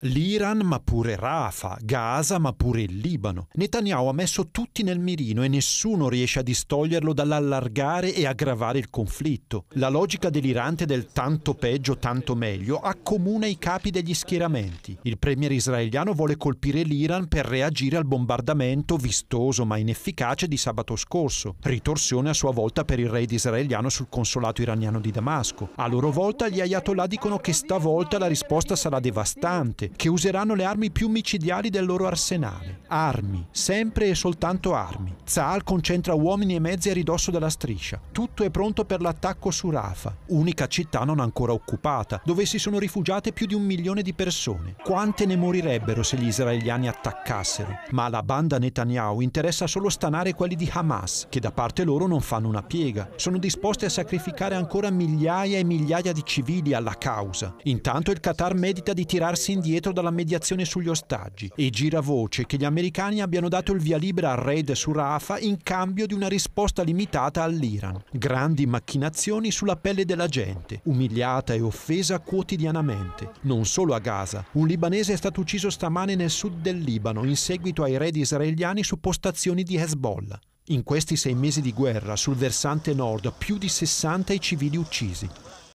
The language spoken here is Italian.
L'Iran, ma pure Rafa, Gaza, ma pure il Libano. Netanyahu ha messo tutti nel mirino e nessuno riesce a distoglierlo dall'allargare e aggravare il conflitto. La logica delirante del tanto peggio, tanto meglio accomuna i capi degli schieramenti. Il premier israeliano vuole colpire l'Iran per reagire al bombardamento vistoso ma inefficace di sabato scorso, ritorsione a sua volta per il raid israeliano sul consolato iraniano di Damasco. A loro volta gli ayatollah dicono che stavolta la risposta sarà devastante violente, che useranno le armi più micidiali del loro arsenale. Armi, sempre e soltanto armi. Zaal concentra uomini e mezzi a ridosso della striscia. Tutto è pronto per l'attacco su Rafa, unica città non ancora occupata, dove si sono rifugiate più di un milione di persone. Quante ne morirebbero se gli israeliani attaccassero? Ma la banda Netanyahu interessa solo stanare quelli di Hamas, che da parte loro non fanno una piega. Sono disposti a sacrificare ancora migliaia e migliaia di civili alla causa. Intanto il Qatar medita di tirarsi indietro indietro dalla mediazione sugli ostaggi e gira voce che gli americani abbiano dato il via libera al raid su Rafah in cambio di una risposta limitata all'Iran. Grandi macchinazioni sulla pelle della gente, umiliata e offesa quotidianamente. Non solo a Gaza, un libanese è stato ucciso stamane nel sud del Libano in seguito ai raid israeliani su postazioni di Hezbollah. In questi sei mesi di guerra sul versante nord più di 60 i civili uccisi,